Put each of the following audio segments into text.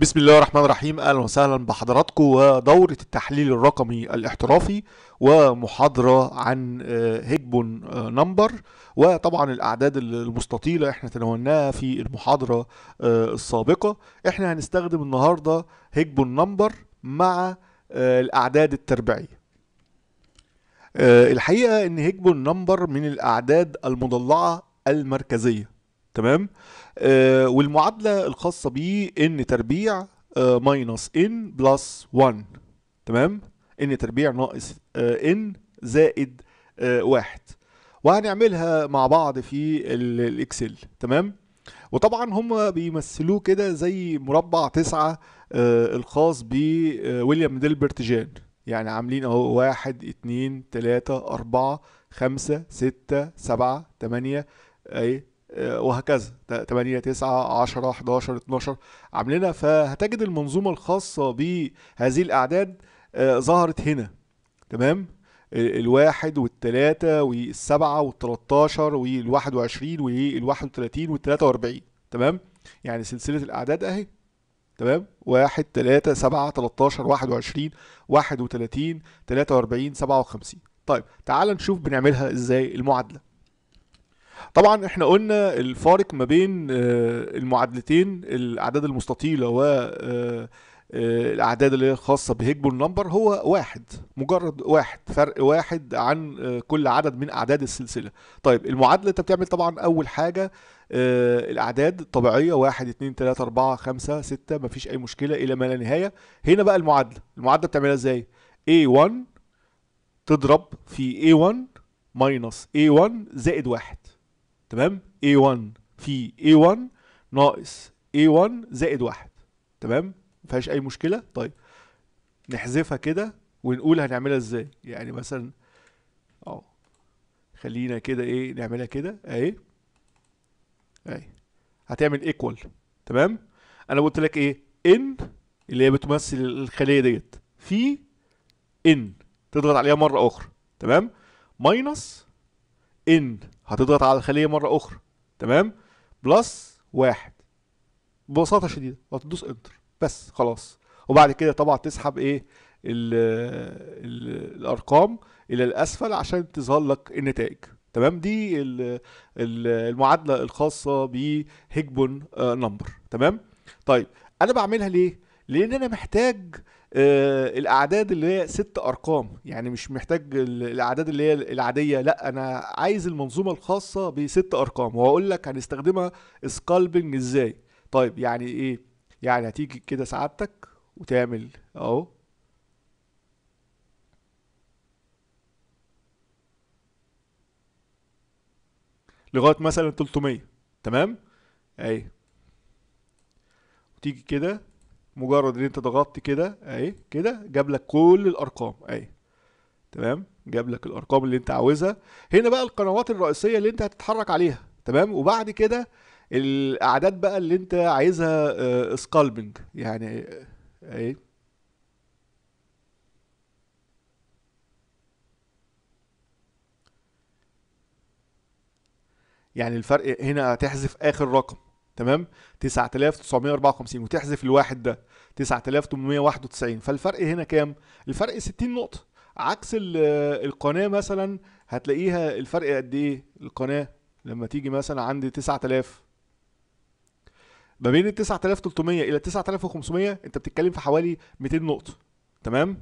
بسم الله الرحمن الرحيم اهلا وسهلا بحضراتكم ودورة التحليل الرقمي الاحترافي ومحاضرة عن آه، هيجبون آه، نمبر وطبعا الاعداد المستطيلة احنا تناولناها في المحاضرة آه، السابقة احنا هنستخدم النهاردة هيجبون نمبر مع الاعداد التربيعية الحقيقة ان هيجبون نمبر من الاعداد المضلعة المركزية تمام آه، والمعادله الخاصه بيه ان تربيع ماينس آه، ان بلس 1 تمام ان تربيع ناقص آه، ان زائد واحد وهنعملها مع بعض في الاكسل تمام وطبعا هم بيمثلوه كده زي مربع تسعة الخاص بويليام ديلبرت جان يعني عاملين اهو واحد اتنين تلاتة اربعة خمسة ستة سبعة تمانية اهي آه، وهكذا 8 9 10 11 12 عاملينها فهتجد المنظومه الخاصه بهذه الاعداد آه، ظهرت هنا تمام الواحد والتلاتة والسبعة والتلاتاشر والواحد وعشرين والواحد وتلاتين والتلاتة واربعين تمام يعني سلسلة الأعداد أهي تمام واحد تلاتة سبعة تلاتاشر واحد وعشرين واحد وتلاتين تلاتة واربعين سبعة وخمسين طيب تعال نشوف بنعملها ازاي المعادلة طبعا احنا قلنا الفارق ما بين آه، المعادلتين الاعداد المستطيله و آه، آه، الاعداد اللي هي خاصه بهيجبول نمبر هو واحد مجرد واحد فرق واحد عن كل عدد من اعداد السلسله طيب المعادله انت بتعمل طبعا اول حاجه الاعداد الطبيعيه 1 2 3 4 5 6 مفيش اي مشكله الى ما لا نهايه هنا بقى المعادله المعادله بتعملها ازاي a1 تضرب في a1 ماينص a1 زائد واحد تمام A1 في A1 ناقص A1 زائد واحد تمام مفيهاش أي مشكلة طيب نحذفها كده ونقول هنعملها ازاي يعني مثلا اهو خلينا كده ايه نعملها كده اهي اهي هتعمل ايكوال تمام انا قلت لك ايه ان اللي هي بتمثل الخليه ديت في ان تضغط عليها مره اخرى تمام ماينس ان هتضغط على الخليه مره اخرى تمام بلس واحد ببساطه شديده وتدوس انتر بس خلاص وبعد كده طبعا تسحب ايه الـ الـ الارقام الى الاسفل عشان تظهر لك النتائج تمام دي الـ المعادله الخاصه بهيجبون آه، نمبر تمام طيب انا بعملها ليه لان انا محتاج آه، الاعداد اللي هي ست ارقام يعني مش محتاج الاعداد اللي هي العاديه لا انا عايز المنظومه الخاصه بست ارقام وهقول لك هنستخدمها سكالبنج ازاي طيب يعني ايه يعني هتيجي كده سعادتك وتعمل اهو لغايه مثلا 300 تمام اهي وتيجي كده مجرد ان انت ضغطت كده اهي كده جاب لك كل الارقام اهي تمام جاب لك الارقام اللي انت عاوزها هنا بقى القنوات الرئيسيه اللي انت هتتحرك عليها تمام وبعد كده الاعداد بقى اللي انت عايزها سكالبنج آه، يعني اهي يعني الفرق هنا هتحذف اخر رقم تمام 9954 وتحذف الواحد ده 9891 فالفرق هنا كام؟ الفرق 60 نقطة عكس القناة مثلا هتلاقيها الفرق قد ايه القناة لما تيجي مثلا عند 9000 ما بين ال 9300 الى 9500 انت بتتكلم في حوالي 200 نقطة تمام؟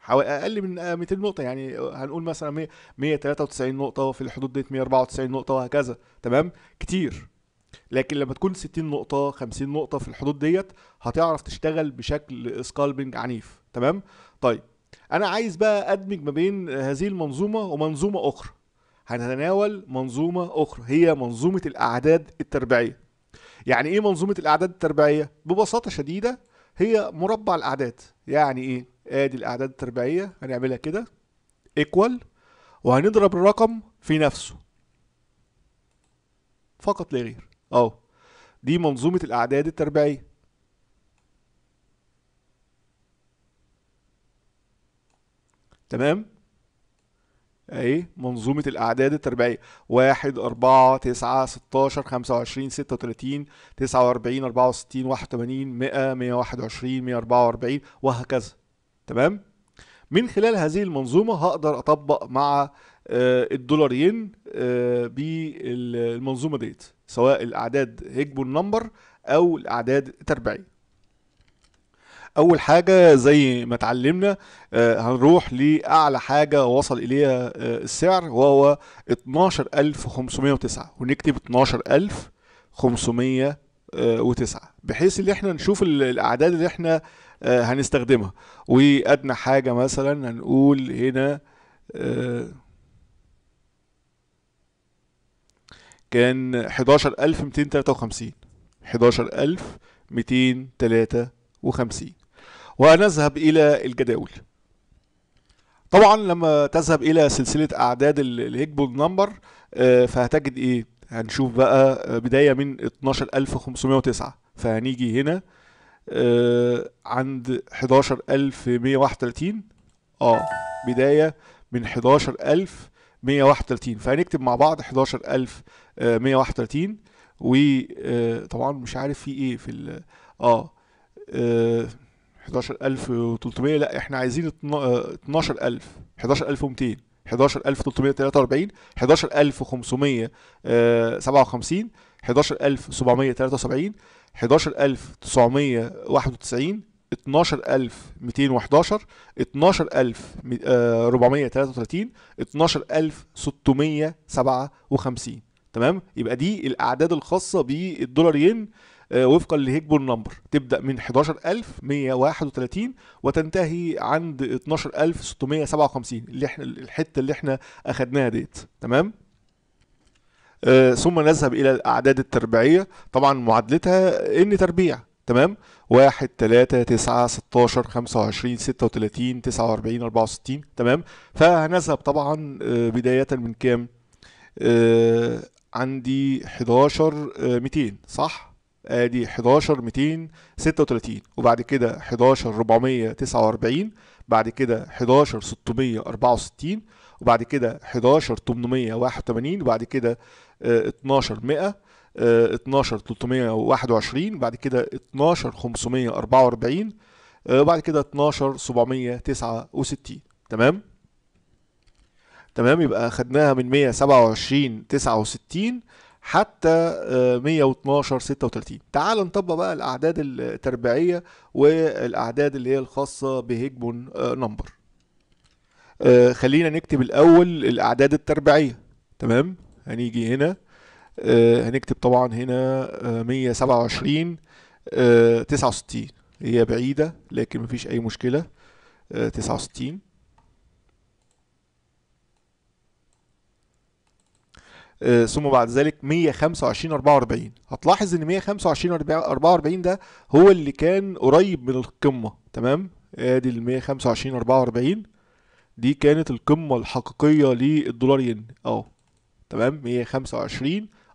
حوالي اقل من 200 نقطه يعني هنقول مثلا 193 نقطه وفي الحدود ديت 194 نقطه وهكذا تمام كتير لكن لما تكون 60 نقطه 50 نقطه في الحدود ديت هتعرف تشتغل بشكل سكالبنج عنيف تمام طيب انا عايز بقى ادمج ما بين هذه المنظومه ومنظومه اخرى هنتناول منظومه اخرى هي منظومه الاعداد التربيعيه يعني ايه منظومه الاعداد التربيعيه ببساطه شديده هي مربع الاعداد يعني ايه ادي الاعداد التربيعيه هنعملها كده ايكوال وهنضرب الرقم في نفسه فقط لا غير اهو دي منظومة الأعداد التربيعية تمام اهي منظومة الأعداد التربيعية واحد أربعة تسعة ستاشر خمسة وعشرين ستة وتلاتين تسعة وأربعين أربعة وستين واحد وتمانين مئة مئة واحد وعشرين مئة أربعة وأربعين وهكذا تمام من خلال هذه المنظومة هقدر أطبق مع آه، الدولار ين آه، بالمنظومه ديت سواء الاعداد هيجبو نمبر او الاعداد تربيعيه اول حاجه زي ما اتعلمنا آه، هنروح لاعلى حاجه وصل اليها السعر وهو 12509 ونكتب 12509 بحيث ان احنا نشوف الاعداد اللي احنا هنستخدمها وادنى حاجه مثلا هنقول هنا كان 11253 11253 وهنذهب إلى الجداول طبعا لما تذهب إلى سلسلة أعداد الهيكبول نمبر آه، فهتجد إيه هنشوف بقى بداية من 12509 فهنيجي هنا عند 11131 اه بداية من 11000 131 فهنكتب مع بعض 11131 آه، وطبعا آه، مش عارف في ايه في ال اه, آه 11300 لا احنا عايزين 12000 11200 11343 11557 11773 11991 12211 12433 12657 تمام يبقى دي الاعداد الخاصه بالدولار ين آه، وفقا لهيجبون نمبر تبدا من 11131 وتنتهي عند 12657 اللي احنا الحته اللي احنا اخدناها ديت تمام آه، ثم نذهب الى الاعداد التربيعيه طبعا معادلتها ان تربيع تمام واحد تلاتة تسعة ستاشر خمسة وعشرين ستة وتلاتين تسعة وأربعين أربعة وستين تمام فهنذهب طبعا آه، بداية من كام آه، عندي حداشر آه، ميتين صح ادي 11 200 36 وبعد كده 11 449 بعد كده 11 664 وبعد كده 11 881 وبعد كده 12 100 12 آه، 321 بعد كده 12 544 آه، وبعد كده 12 769 تمام تمام يبقى خدناها من 127 69 حتى 112 آه، 36 تعال نطبق بقى الاعداد التربيعيه والاعداد اللي هي الخاصه بهجمون نمبر خلينا نكتب الاول الاعداد التربيعيه تمام هنيجي هنا آه، هنكتب طبعا هنا 127 آه، 69 آه، هي بعيدة لكن مفيش أي مشكلة 69 ثم بعد ذلك 125 44 هتلاحظ ان 125 44 ده هو اللي كان قريب من القمه تمام ادي ال 125 44 دي كانت القمه الحقيقيه للدولار ين اهو تمام 125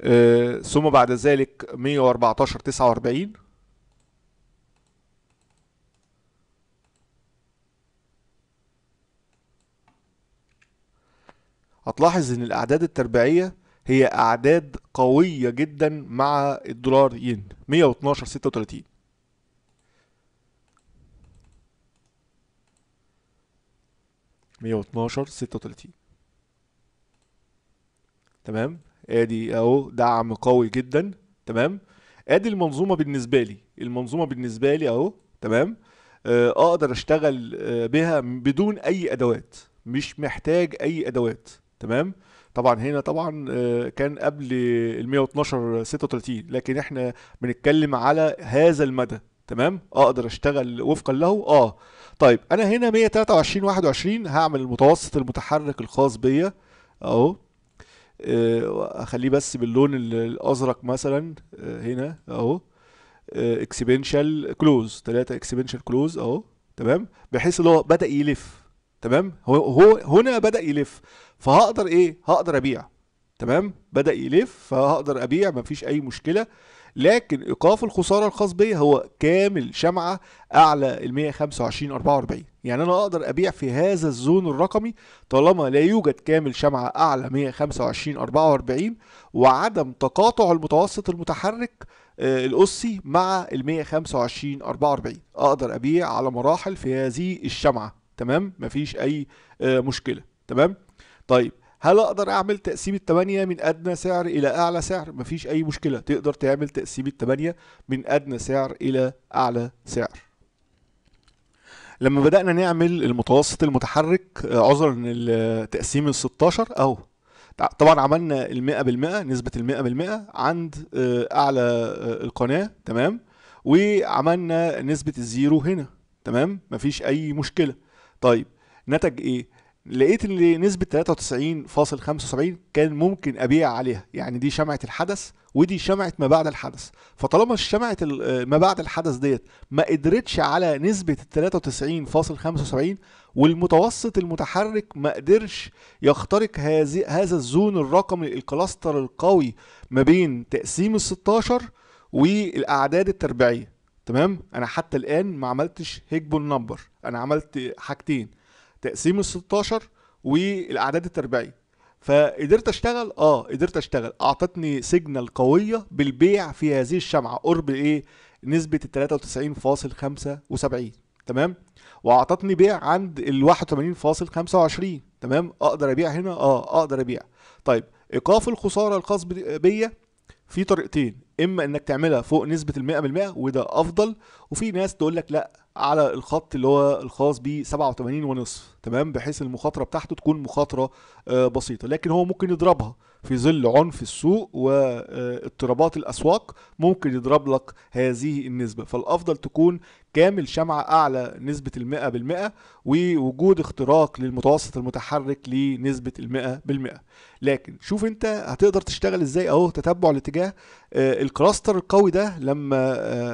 آه، ثم بعد ذلك 114 49 هتلاحظ ان الاعداد التربيعيه هي اعداد قويه جدا مع الدولار ين 112 36 112 36 تمام ادي اهو دعم قوي جدا تمام ادي المنظومه بالنسبه لي المنظومه بالنسبه لي اهو تمام آه اقدر اشتغل آه بها بدون اي ادوات مش محتاج اي ادوات تمام طبعا هنا طبعا آه كان قبل ال 112 36 لكن احنا بنتكلم على هذا المدى تمام اقدر اشتغل وفقا له اه طيب انا هنا 123 21 هعمل المتوسط المتحرك الخاص بيا اهو آه، اخليه بس باللون الازرق مثلا آه، هنا اهو اكسبنشال كلوز ثلاثة اكسبنشال كلوز اهو تمام بحيث ان هو بدا يلف تمام هو هو هنا بدا يلف فهقدر ايه هقدر ابيع تمام بدا يلف فهقدر ابيع مفيش اي مشكله لكن ايقاف الخساره الخاص بيا هو كامل شمعه اعلى ال 125 44 يعني انا اقدر ابيع في هذا الزون الرقمي طالما لا يوجد كامل شمعه اعلى 125 44 وعدم تقاطع المتوسط المتحرك آه، الاسي مع ال 125 44 اقدر ابيع على مراحل في هذه الشمعه تمام مفيش اي آه، مشكله تمام طيب هل اقدر اعمل تقسيم الثمانية من ادنى سعر الى اعلى سعر مفيش اي مشكلة تقدر تعمل تقسيم الثمانية من ادنى سعر الى اعلى سعر لما بدأنا نعمل المتوسط المتحرك آه، عذرا التقسيم ال 16 اهو طبعا عملنا المئة بالمئة نسبة المئة بالمئة عند آه، اعلى آه، القناة تمام وعملنا نسبة الزيرو هنا تمام مفيش اي مشكلة طيب نتج ايه لقيت ان نسبه 93.75 كان ممكن ابيع عليها يعني دي شمعه الحدث ودي شمعه ما بعد الحدث فطالما شمعه ما بعد الحدث ديت ما قدرتش على نسبه 93.75 والمتوسط المتحرك ما قدرش يخترق هذه هذا الزون الرقمي الكلاستر القوي ما بين تقسيم ال 16 والاعداد التربيعيه تمام انا حتى الان ما عملتش هيجبون نمبر انا عملت حاجتين تقسيم ال 16 والاعداد التربيعيه فقدرت اشتغل اه قدرت اشتغل اعطتني سيجنال قويه بالبيع في هذه الشمعه قرب ايه نسبه ال 93.75 تمام واعطتني بيع عند ال 81.25 تمام اقدر ابيع هنا اه اقدر ابيع طيب ايقاف الخساره الخاص بيا في طريقتين اما انك تعملها فوق نسبه ال 100% وده افضل وفي ناس تقول لك لا على الخط اللي هو الخاص ب 87 ونصف تمام بحيث المخاطره بتاعته تكون مخاطره آه، بسيطه لكن هو ممكن يضربها في ظل عنف السوق واضطرابات آه، الاسواق ممكن يضرب لك هذه النسبه فالافضل تكون كامل شمعه اعلى نسبه 100 بالمئة ووجود اختراق للمتوسط المتحرك لنسبه 100 بالمئة لكن شوف انت هتقدر تشتغل ازاي اهو تتبع الاتجاه آه، الكراستر القوي ده لما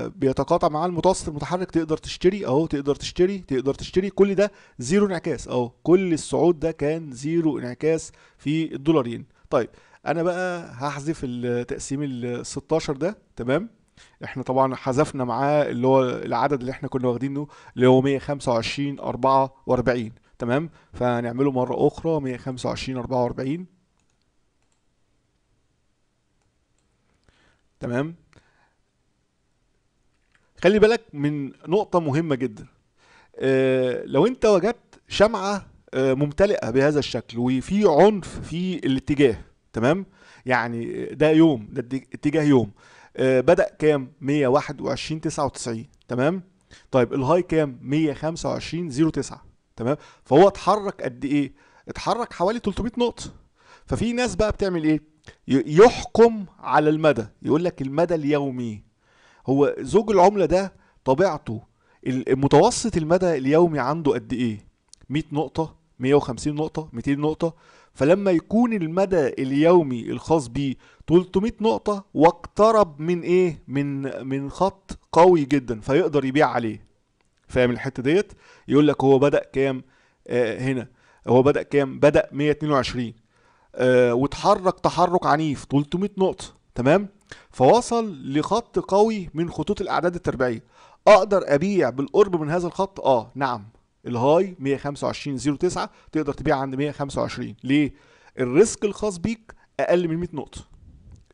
بيتقاطع مع المتوسط المتحرك تقدر تشتري تشتري اهو تقدر تشتري تقدر تشتري كل ده زيرو انعكاس اهو كل الصعود ده كان زيرو انعكاس في الدولارين طيب انا بقى هحذف التقسيم ال 16 ده تمام احنا طبعا حذفنا معاه اللي هو العدد اللي احنا كنا واخدينه اللي هو 125 44 تمام فهنعمله مره اخرى 125 44 تمام خلي بالك من نقطة مهمة جدا آه، لو انت وجدت شمعة آه، ممتلئة بهذا الشكل وفي عنف في الاتجاه تمام يعني ده يوم ده اتجاه يوم آه، بدأ كام 121 99 تمام طيب الهاي كام 125 09 تمام فهو اتحرك قد ايه اتحرك حوالي 300 نقطة ففي ناس بقى بتعمل ايه يحكم على المدى يقول لك المدى اليومي هو زوج العملة ده طبيعته المتوسط المدى اليومي عنده قد ايه 100 نقطة 150 نقطة 200 نقطة فلما يكون المدى اليومي الخاص بيه 300 نقطة واقترب من ايه من من خط قوي جدا فيقدر يبيع عليه فاهم الحتة ديت يقول لك هو بدأ كام آه هنا هو بدأ كام بدأ 122 آه وتحرك تحرك عنيف 300 نقطة تمام فوصل لخط قوي من خطوط الاعداد التربيعيه اقدر ابيع بالقرب من هذا الخط اه نعم الهاي 125.09 تقدر تبيع عند 125 ليه الريسك الخاص بيك اقل من 100 نقطه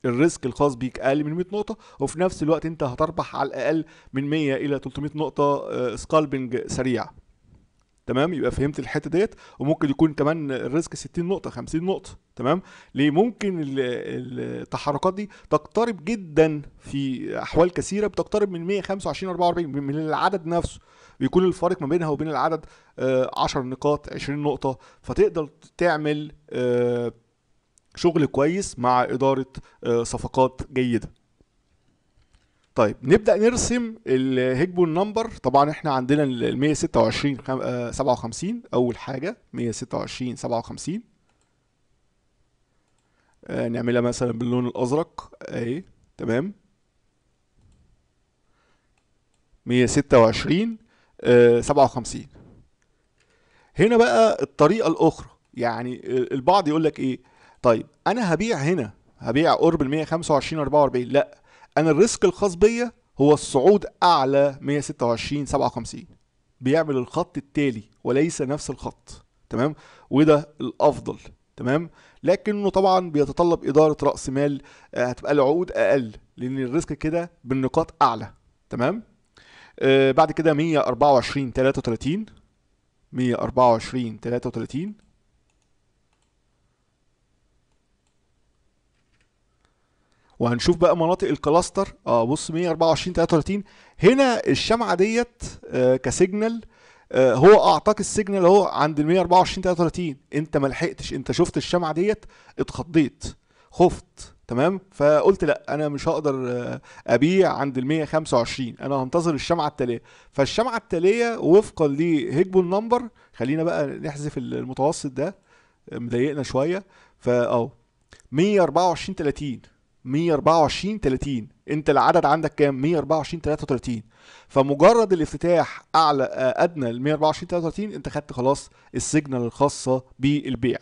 الريسك الخاص بيك اقل من 100 نقطه وفي نفس الوقت انت هتربح على الاقل من 100 الى 300 نقطه سكالبنج آه، سريع تمام يبقى فهمت الحته ديت وممكن يكون كمان الريسك 60 نقطه 50 نقطه تمام ليه ممكن التحركات دي تقترب جدا في احوال كثيره بتقترب من 125 44 من العدد نفسه بيكون الفارق ما بينها وبين العدد 10 آه، نقاط 20 نقطه فتقدر تعمل آه، شغل كويس مع اداره آه، صفقات جيده طيب نبدا نرسم الهيجبون نمبر طبعا احنا عندنا ال 126 57 آه، اول حاجه 126 57 آه، نعملها مثلا باللون الازرق اهي تمام 126 57 آه، هنا بقى الطريقه الاخرى يعني البعض يقول لك ايه طيب انا هبيع هنا هبيع قرب ال 125 44 لا انا الريسك الخاص بيا هو الصعود اعلى 126 57 بيعمل الخط التالي وليس نفس الخط تمام وده الافضل تمام لكنه طبعا بيتطلب اداره راس مال آه، هتبقى العقود اقل لان الريسك كده بالنقاط اعلى تمام آه بعد كده 124 33 124 33 وهنشوف بقى مناطق الكلاستر اه بص 124 33 هنا الشمعه ديت آه كسيجنال آه هو اعطاك السيجنال اهو عند ال 124 33 انت ما لحقتش انت شفت الشمعه ديت اتخضيت خفت تمام فقلت لا انا مش هقدر آه، ابيع عند ال 125 انا هنتظر الشمعه التاليه فالشمعه التاليه وفقا لهيجبول نمبر خلينا بقى نحذف المتوسط ده مضايقنا شويه فاهو 124 30 124 30 انت العدد عندك كام 124 33 فمجرد الافتتاح اعلى آه، ادنى ل 124 33 انت خدت خلاص السيجنال الخاصه بالبيع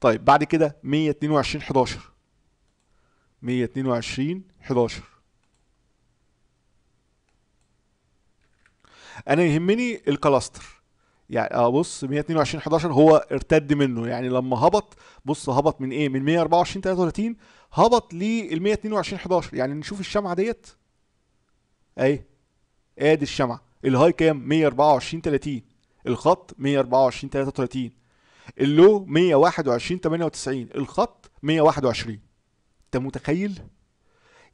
طيب بعد كده 122 11 122 11 انا يهمني الكلاستر يعني اه بص 122 11 هو ارتد منه يعني لما هبط بص هبط من ايه من 124 33 هبط لل 122 11 يعني نشوف الشمعه ديت اهي ادي الشمعه الهاي كام 124 30 الخط 124 33 اللو 121 98 الخط 121 انت متخيل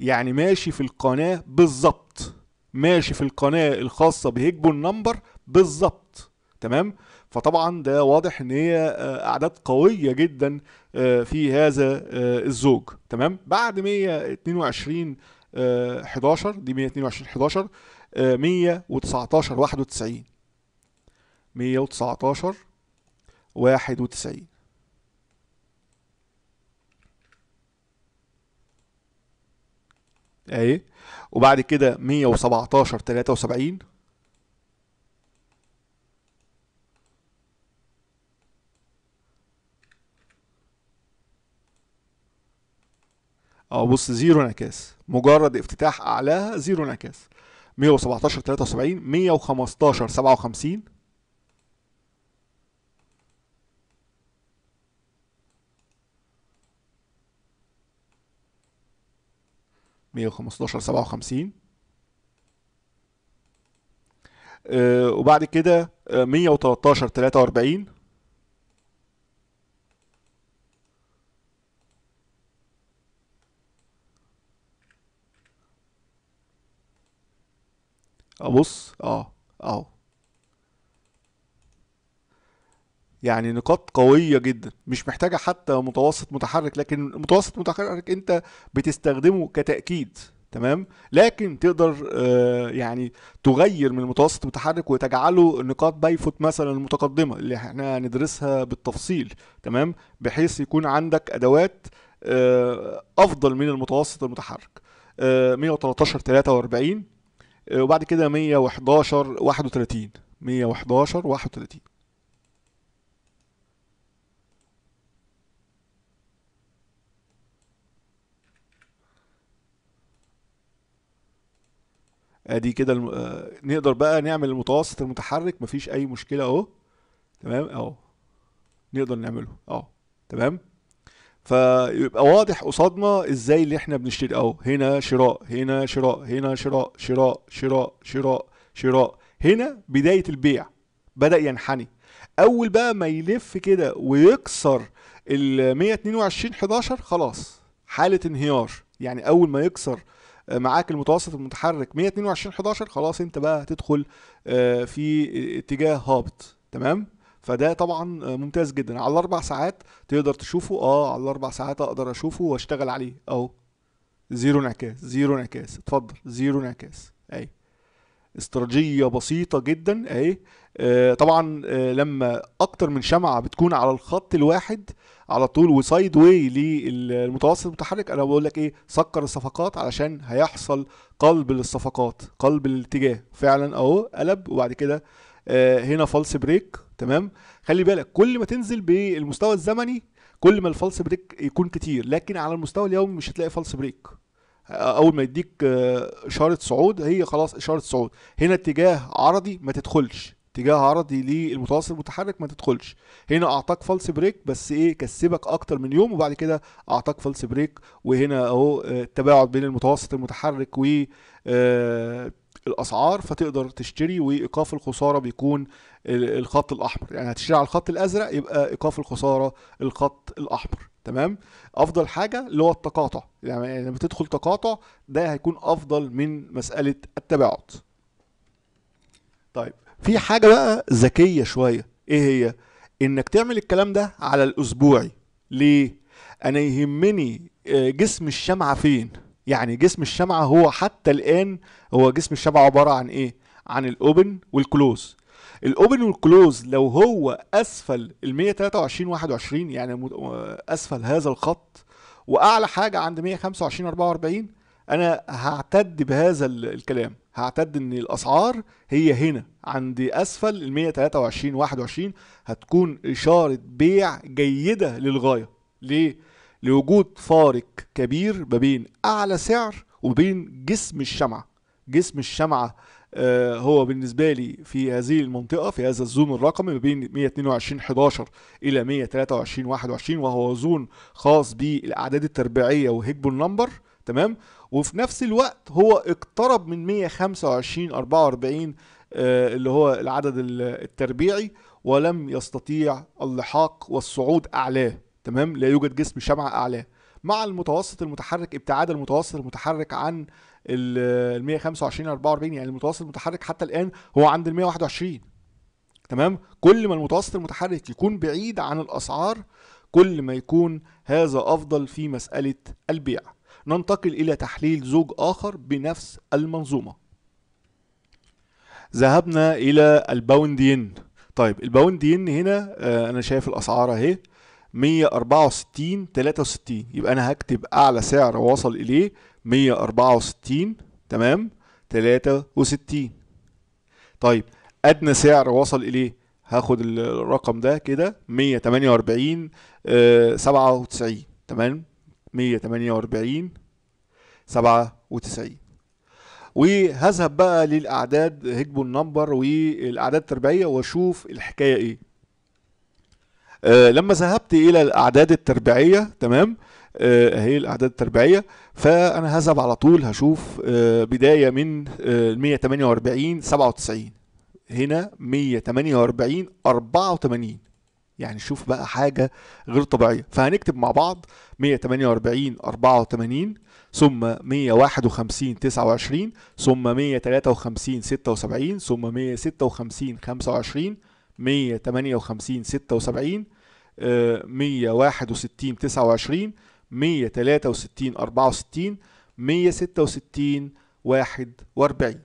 يعني ماشي في القناه بالظبط ماشي في القناه الخاصه بهيجبون نمبر بالظبط تمام فطبعا ده واضح ان هي آه، اعداد قويه جدا آه، في هذا آه، الزوج تمام بعد 122 11 دي 122 11 119 91 119 91 اهي وبعد كده 117 73 اه بص زيرو انعكاس مجرد افتتاح اعلاها زيرو انعكاس 117 73 115 57 115 57 وبعد كده 113 آه، 43 ابص اه اهو يعني نقاط قوية جدا مش محتاجة حتى متوسط متحرك لكن متوسط متحرك انت بتستخدمه كتأكيد تمام لكن تقدر آه، يعني تغير من المتوسط المتحرك وتجعله نقاط بايفوت مثلا المتقدمة اللي احنا هندرسها بالتفصيل تمام بحيث يكون عندك ادوات آه، افضل من المتوسط المتحرك 113 آه، 43 آه، وبعد كده 111 31 111 31 ادي كده الم... آه، نقدر بقى نعمل المتوسط المتحرك مفيش اي مشكله اهو تمام اهو نقدر نعمله اهو تمام فيبقى واضح قصادنا ازاي اللي احنا بنشتري اهو هنا شراء هنا شراء هنا شراء شراء شراء شراء شراء هنا بداية البيع بدأ ينحني اول بقى ما يلف كده ويكسر ال 122 11 خلاص حالة انهيار يعني اول ما يكسر آه، معاك المتوسط المتحرك 122 11 خلاص انت بقى هتدخل آه، في اتجاه هابط تمام فده طبعا ممتاز جدا على الاربع ساعات تقدر تشوفه اه على الاربع ساعات اقدر اشوفه واشتغل عليه اهو زيرو انعكاس زيرو انعكاس اتفضل زيرو انعكاس اهي استراتيجية بسيطة جدا اهي آه طبعا آه لما اكتر من شمعة بتكون على الخط الواحد على طول وسايد واي للمتوسط المتحرك انا بقول لك ايه سكر الصفقات علشان هيحصل قلب للصفقات قلب الاتجاه فعلا اهو قلب وبعد كده آه، هنا فالس بريك تمام خلي بالك كل ما تنزل بالمستوى الزمني كل ما الفالس بريك يكون كتير لكن على المستوى اليومي مش هتلاقي فالس آه، بريك اول ما يديك آه، اشاره صعود هي خلاص اشاره صعود هنا اتجاه عرضي ما تدخلش اتجاه عرضي للمتوسط المتحرك ما تدخلش هنا اعطاك فالس بريك بس ايه كسبك اكتر من يوم وبعد كده اعطاك فالس بريك وهنا اهو التباعد بين المتوسط المتحرك و الاسعار فتقدر تشتري وايقاف الخساره بيكون الخط الاحمر يعني هتشتري على الخط الازرق يبقى ايقاف الخساره الخط الاحمر تمام افضل حاجه اللي هو التقاطع يعني لما تدخل تقاطع ده هيكون افضل من مساله التباعد طيب في حاجه بقى ذكيه شويه ايه هي انك تعمل الكلام ده على الاسبوعي ليه انا يهمني آه، جسم الشمعه فين يعني جسم الشمعة هو حتى الآن هو جسم الشمعة عبارة عن إيه؟ عن الأوبن والكلوز الأوبن والكلوز لو هو أسفل ال 123 21 يعني أسفل هذا الخط وأعلى حاجة عند 125 44 أنا هعتد بهذا الكلام هعتد ان الاسعار هي هنا عند اسفل ال 123 21 هتكون اشاره بيع جيده للغايه ليه لوجود فارق كبير ما بين اعلى سعر وبين جسم الشمعه جسم الشمعه آه، هو بالنسبه لي في هذه المنطقه في هذا الزون الرقمي ما بين 122 11 الى 123 21 وهو زون خاص بالاعداد التربيعيه وهيجبون نمبر تمام وفي نفس الوقت هو اقترب من 125 44 آه، اللي هو العدد التربيعي ولم يستطيع اللحاق والصعود اعلاه تمام لا يوجد جسم شمعة أعلاه مع المتوسط المتحرك ابتعاد المتوسط المتحرك عن ال 125 44 يعني المتوسط المتحرك حتى الآن هو عند ال 121 تمام كل ما المتوسط المتحرك يكون بعيد عن الأسعار كل ما يكون هذا أفضل في مسألة البيع ننتقل إلى تحليل زوج آخر بنفس المنظومة ذهبنا إلى الباوند ين طيب الباوند ين هنا آه أنا شايف الأسعار أهي 164 63 يبقى انا هكتب اعلى سعر وصل اليه 164 تمام 63 طيب ادنى سعر وصل اليه هاخد الرقم ده كده 148 97 آه، تمام 148 97 وهذهب بقى للاعداد هجبوا النمبر والاعداد التربيعيه واشوف الحكايه ايه آه، لما ذهبت الى الاعداد التربيعيه تمام آه، هي الاعداد التربيعيه فانا هذهب على طول هشوف آه، بدايه من 148 97 هنا 148 84 يعني شوف بقى حاجه غير طبيعيه فهنكتب مع بعض 148 84 ثم 151 29 ثم 153 76 ثم 156 25 158 76 161 29 163 64 166 41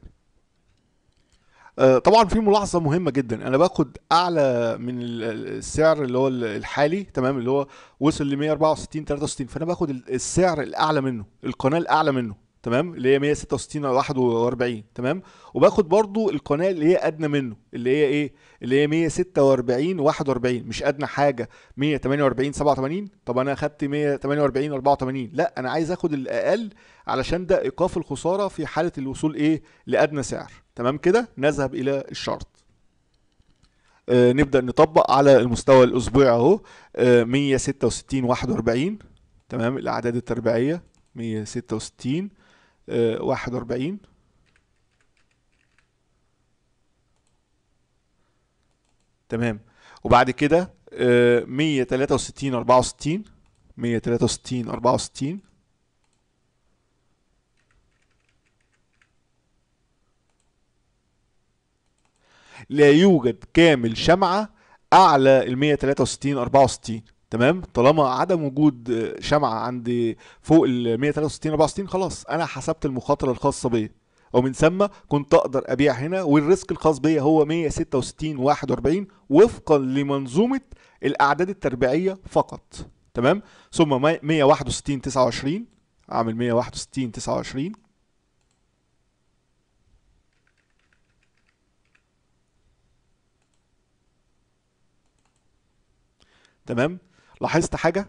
طبعا في ملاحظه مهمه جدا انا باخد اعلى من السعر اللي هو الحالي تمام اللي هو وصل ل 164 63 فانا باخد السعر الاعلى منه القناه الاعلى منه تمام اللي هي 166 على 41 تمام وباخد برضو القناه اللي هي ادنى منه اللي هي ايه اللي هي 146 41 مش ادنى حاجه 148 87 طب انا اخدت 148 84 لا انا عايز اخد الاقل علشان ده ايقاف الخساره في حاله الوصول ايه لادنى سعر تمام كده نذهب الى الشرط آه نبدا نطبق على المستوى الاسبوعي اهو آه 166 41 تمام الاعداد التربيعيه 166 واحد وأربعين تمام وبعد كده آه، مية تلاتة وستين أربعة وستين مية تلاتة وستين أربعة وستين لا يوجد كامل شمعة أعلى المية تلاتة وستين أربعة وستين تمام طالما عدم وجود شمعة عند فوق ال 163 64 خلاص انا حسبت المخاطرة الخاصة بيا ومن ثم كنت اقدر ابيع هنا والريسك الخاص بيا هو 166 41 وفقا لمنظومة الاعداد التربيعية فقط تمام ثم 161 29 اعمل 161 29 تمام لاحظت حاجة؟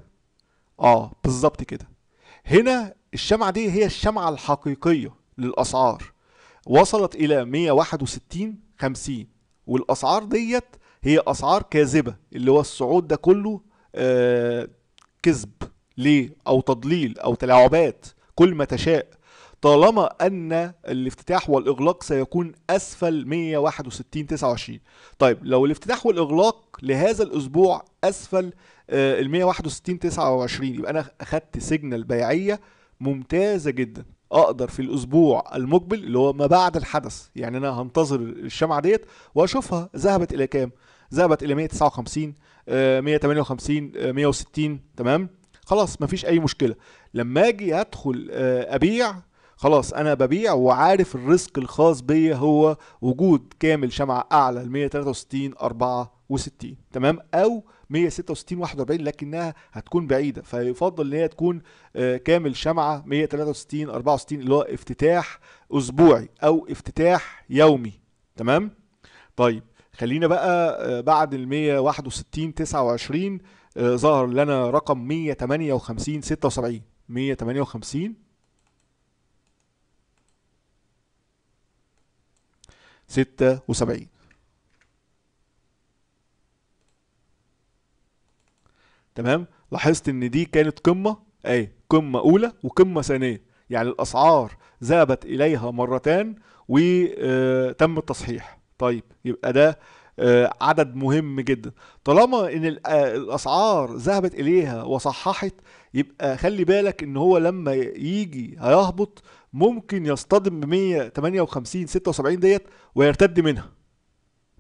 اه بالظبط كده هنا الشمعة دي هي الشمعة الحقيقية للأسعار وصلت إلى 161 50 والأسعار ديت هي أسعار كاذبة اللي هو الصعود ده كله آه كذب ليه أو تضليل أو تلاعبات كل ما تشاء طالما ان الافتتاح والاغلاق سيكون اسفل 161 29 طيب لو الافتتاح والاغلاق لهذا الاسبوع اسفل ال 161 29 يبقى انا اخدت سيجنال بيعيه ممتازه جدا اقدر في الاسبوع المقبل اللي هو ما بعد الحدث يعني انا هنتظر الشمعه ديت واشوفها ذهبت الى كام ذهبت الى 159 158 160 تمام خلاص مفيش اي مشكله لما اجي ادخل آه، ابيع خلاص انا ببيع وعارف الريسك الخاص بيا هو وجود كامل شمعه اعلى ل 163 64 تمام او 166 41 لكنها هتكون بعيده فيفضل ان هي تكون آه، كامل شمعه 163 64 اللي هو افتتاح اسبوعي او افتتاح يومي تمام طيب خلينا بقى آه، بعد ال 161 29 آه، ظهر لنا رقم 158 76 158 76 تمام لاحظت ان دي كانت قمه اي قمه اولى وقمه ثانيه يعني الاسعار ذهبت اليها مرتان وتم آه، التصحيح طيب يبقى ده آه، عدد مهم جدا طالما ان آه، الاسعار ذهبت اليها وصححت يبقى خلي بالك ان هو لما يجي هيهبط ممكن يصطدم ب 158 76 ديت ويرتد منها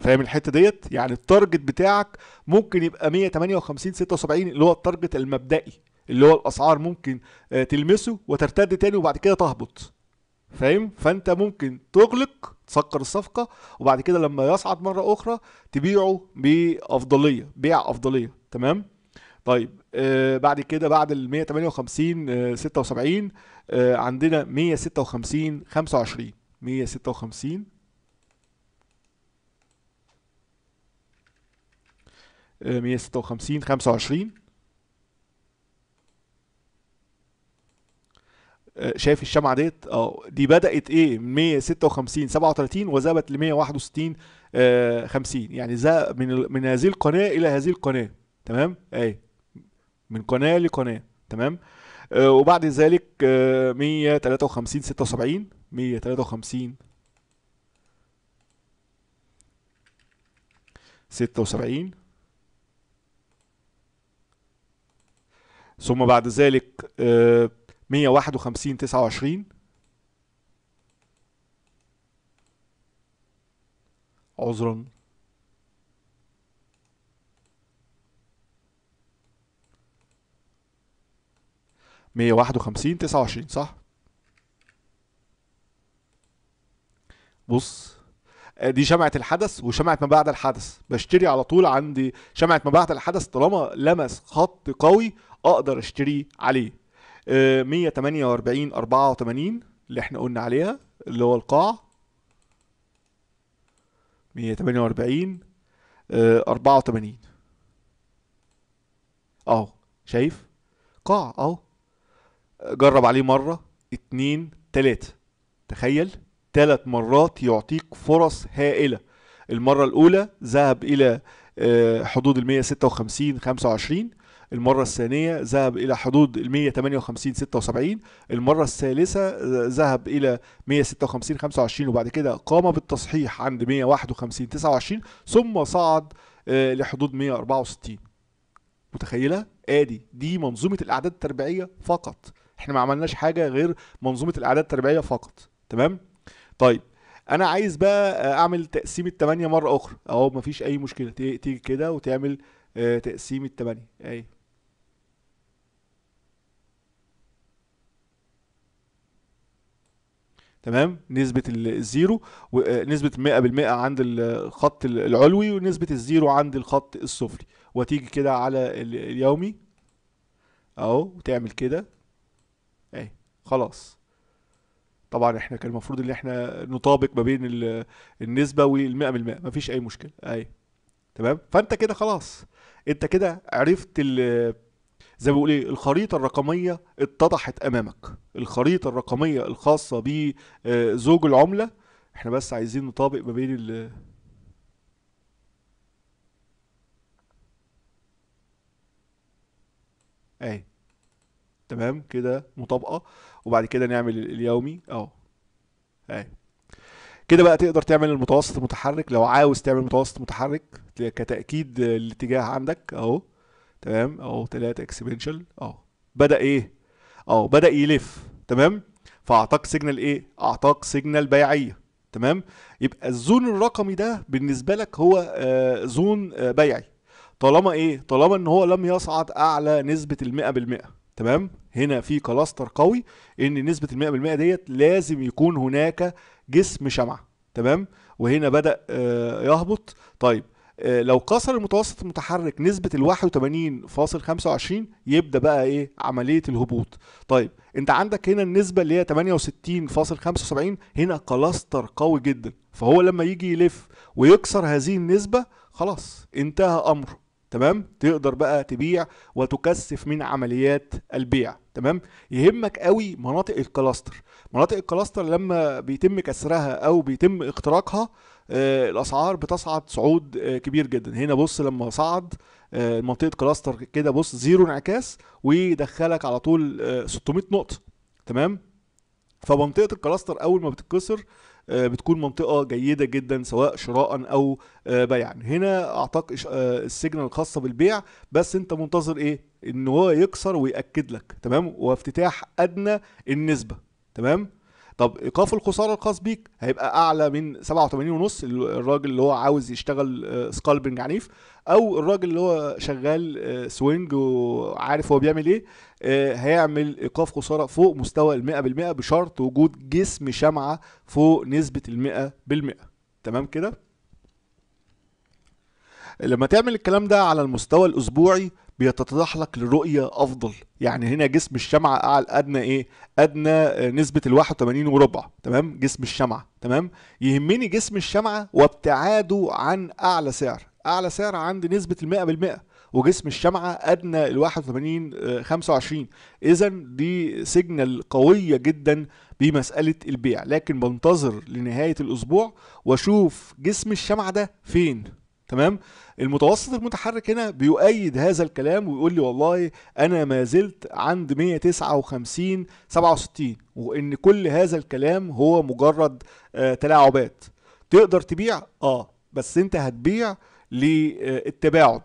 فاهم الحته ديت يعني التارجت بتاعك ممكن يبقى 158 76 اللي هو التارجت المبدئي اللي هو الاسعار ممكن آه، تلمسه وترتد تاني وبعد كده تهبط فاهم فانت ممكن تغلق تسكر الصفقه وبعد كده لما يصعد مره اخرى تبيعه بافضليه بيع افضليه تمام طيب آه بعد كده بعد ال 158 آه 76 آه عندنا 156 25 156 156 25 آه، شايف الشمعة ديت اه دي بدأت ايه من 156 37 وذهبت ل 161 50 آه، يعني من من هذه القناة إلى هذه القناة تمام أي من قناة لقناة تمام آه، وبعد ذلك 153 76 153 76 ثم بعد ذلك 151 آه، 29 عذرا مية واحد وخمسين تسعة وعشرين صح؟ بص آه، دي شمعه الحدث وشمعه ما بعد الحدث بشتري على طول عندي شمعه ما بعد الحدث طالما لمس خط قوي اقدر اشتري عليه 148 آه، 84 اللي احنا قلنا عليها اللي هو القاع 148 84 آه، اهو شايف قاع اهو جرب عليه مره اتنين تلاته تخيل ثلاث مرات يعطيك فرص هائلة المرة الأولى ذهب إلى آه، حدود ال 156 25 المرة الثانية ذهب إلى حدود ال 158 76 المرة الثالثة آه، ذهب إلى 156 25 وبعد كده قام بالتصحيح عند 151 29 ثم صعد آه، لحدود 164 متخيلة؟ آدي دي منظومة الأعداد التربيعية فقط احنا ما عملناش حاجة غير منظومة الأعداد التربيعية فقط تمام؟ طيب انا عايز بقى آه، اعمل تقسيم التمانية مرة اخرى اهو مفيش اي مشكلة تيجي كده وتعمل آه، تقسيم التمانية اي تمام نسبة الزيرو ونسبة آه، مئة بالمئة عند الخط العلوي ونسبة الزيرو عند الخط السفلي وتيجي كده على اليومي اهو وتعمل كده اهي خلاص طبعا احنا كان المفروض ان احنا نطابق ما بين النسبه وال100% مفيش اي مشكله اي تمام فانت كده خلاص انت كده عرفت زي ما بيقول ايه الخريطه الرقميه اتضحت امامك الخريطه الرقميه الخاصه بزوج آه، العمله احنا بس عايزين نطابق ما بين ال اي تمام كده مطابقه وبعد كده نعمل اليومي اهو اهي كده بقى تقدر تعمل المتوسط المتحرك لو عاوز تعمل متوسط متحرك كتاكيد الاتجاه عندك اهو تمام اهو 3 اكسبنشال اهو بدا ايه اهو بدا يلف تمام فاعطاك سيجنال ايه اعطاك سيجنال بيعيه تمام يبقى الزون الرقمي ده بالنسبه لك هو آه زون آه بيعي طالما ايه طالما ان هو لم يصعد اعلى نسبه ال 100% تمام هنا في كلاستر قوي ان نسبه ال 100% ديت لازم يكون هناك جسم شمعه تمام وهنا بدا آه، يهبط طيب آه، لو كسر المتوسط المتحرك نسبة ال 81.25 يبدأ بقى إيه عملية الهبوط. طيب أنت عندك هنا النسبة اللي هي 68.75 هنا كلاستر قوي جدا فهو لما يجي يلف ويكسر هذه النسبة خلاص انتهى أمره تمام تقدر بقى تبيع وتكثف من عمليات البيع تمام يهمك قوي مناطق الكلاستر مناطق الكلاستر لما بيتم كسرها او بيتم اختراقها آه الاسعار بتصعد صعود آه كبير جدا هنا بص لما صعد آه منطقه كلاستر كده بص زيرو انعكاس ويدخلك على طول 600 آه، نقطه تمام فمنطقه الكلاستر اول ما بتتكسر آه، بتكون منطقه جيده جدا سواء شراء او آه، بيعا هنا اعتقد آه، السيجنال الخاصه بالبيع بس انت منتظر ايه ان هو يكسر وياكد لك تمام وافتتاح ادنى النسبه تمام طب ايقاف الخساره الخاص بيك هيبقى اعلى من 87 ونص الراجل اللي هو عاوز يشتغل سكالبنج عنيف او الراجل اللي هو شغال سوينج وعارف هو بيعمل ايه آه، هيعمل ايقاف خساره فوق مستوى ال 100% بشرط وجود جسم شمعه فوق نسبه ال 100% تمام كده لما تعمل الكلام ده على المستوى الاسبوعي بيتضح لك الرؤية أفضل يعني هنا جسم الشمعة أعلى أدنى إيه؟ أدنى آه، نسبة ال 81 وربع تمام؟ جسم الشمعة تمام؟ يهمني جسم الشمعة وابتعاده عن أعلى سعر أعلى سعر عند نسبة المئة بالمئة وجسم الشمعه ادنى ال 81 25 اذا دي سيجنال قويه جدا بمساله البيع لكن بنتظر لنهايه الاسبوع واشوف جسم الشمعه ده فين تمام المتوسط المتحرك هنا بيؤيد هذا الكلام ويقول لي والله انا ما زلت عند 159 67 وان كل هذا الكلام هو مجرد آه تلاعبات تقدر تبيع اه بس انت هتبيع للتباعد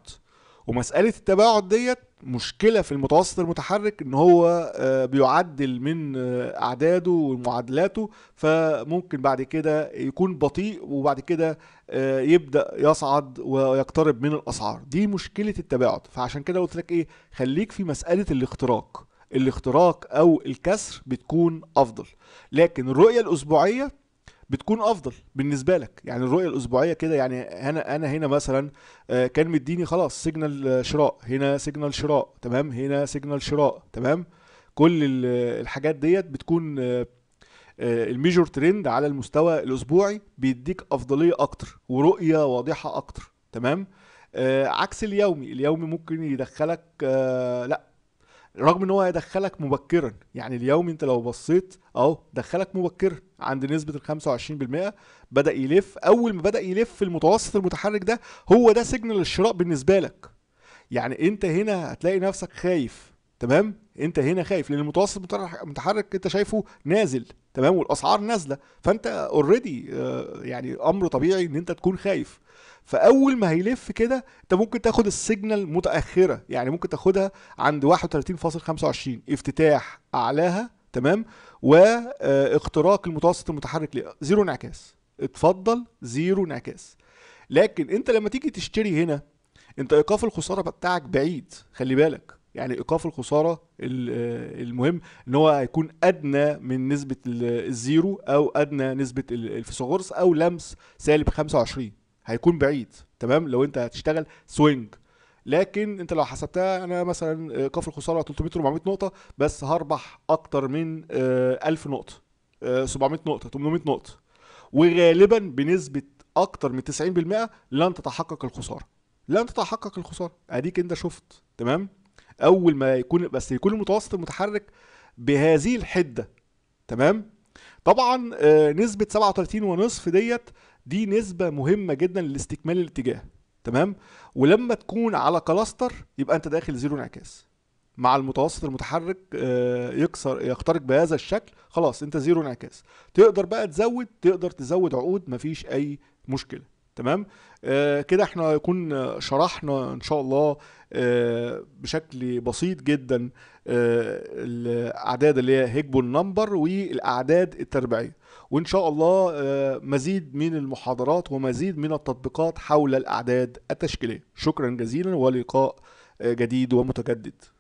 ومساله التباعد ديت مشكله في المتوسط المتحرك ان هو آه، بيعدل من آه، اعداده ومعادلاته فممكن بعد كده يكون بطيء وبعد كده آه، يبدا يصعد ويقترب من الاسعار دي مشكله التباعد فعشان كده قلت لك ايه خليك في مساله الاختراق الاختراق او الكسر بتكون افضل لكن الرؤيه الاسبوعيه بتكون افضل بالنسبه لك يعني الرؤيه الاسبوعيه كده يعني انا انا هنا مثلا آه، كان مديني خلاص سيجنال آه، شراء هنا سيجنال شراء تمام هنا سيجنال شراء تمام كل الحاجات ديت بتكون آه، الميجور ترند على المستوى الاسبوعي بيديك افضليه اكتر ورؤيه واضحه اكتر تمام عكس اليومي اليومي ممكن يدخلك لا رغم ان هو هيدخلك مبكرا يعني اليوم انت لو بصيت اهو دخلك مبكرا عند نسبه ال 25% بدا يلف اول ما بدا يلف في المتوسط المتحرك ده هو ده سيجنال الشراء بالنسبه لك يعني انت هنا هتلاقي نفسك خايف تمام انت هنا خايف لان المتوسط المتحرك انت شايفه نازل تمام والاسعار نازله فانت اوريدي آه، يعني امر طبيعي ان انت تكون خايف فاول ما هيلف كده انت ممكن تاخد السيجنال متاخره يعني ممكن تاخدها عند 31.25 افتتاح اعلاها تمام واختراق المتوسط المتحرك ليه زيرو انعكاس اتفضل زيرو انعكاس لكن انت لما تيجي تشتري هنا انت ايقاف الخساره بتاعك بعيد خلي بالك يعني ايقاف الخساره المهم ان هو هيكون ادنى من نسبه الزيرو او ادنى نسبه الفيثاغورس او لمس سالب 25 هيكون بعيد تمام لو انت هتشتغل سوينج لكن انت لو حسبتها انا مثلا آه، كفر الخساره 300 400 نقطه بس هربح اكتر من 1000 آه، نقطه 700 آه، نقطه 800 نقطه وغالبا بنسبه اكتر من 90% لن تتحقق الخساره لن تتحقق الخساره اديك انت شفت تمام اول ما يكون بس يكون المتوسط المتحرك بهذه الحده تمام طبعا نسبه 37 ونصف ديت دي نسبة مهمة جدا لاستكمال الاتجاه تمام ولما تكون على كلاستر يبقى انت داخل زيرو انعكاس مع المتوسط المتحرك آه، يكسر يخترق بهذا الشكل خلاص انت زيرو انعكاس تقدر بقى تزود تقدر تزود عقود مفيش اي مشكله تمام آه، كده احنا يكون شرحنا ان شاء الله آه، بشكل بسيط جدا الاعداد اللي هي هيجبون نمبر والاعداد التربيعيه وإن شاء الله آه، مزيد من المحاضرات ومزيد من التطبيقات حول الأعداد التشكيلية شكرا جزيلا ولقاء آه، جديد ومتجدد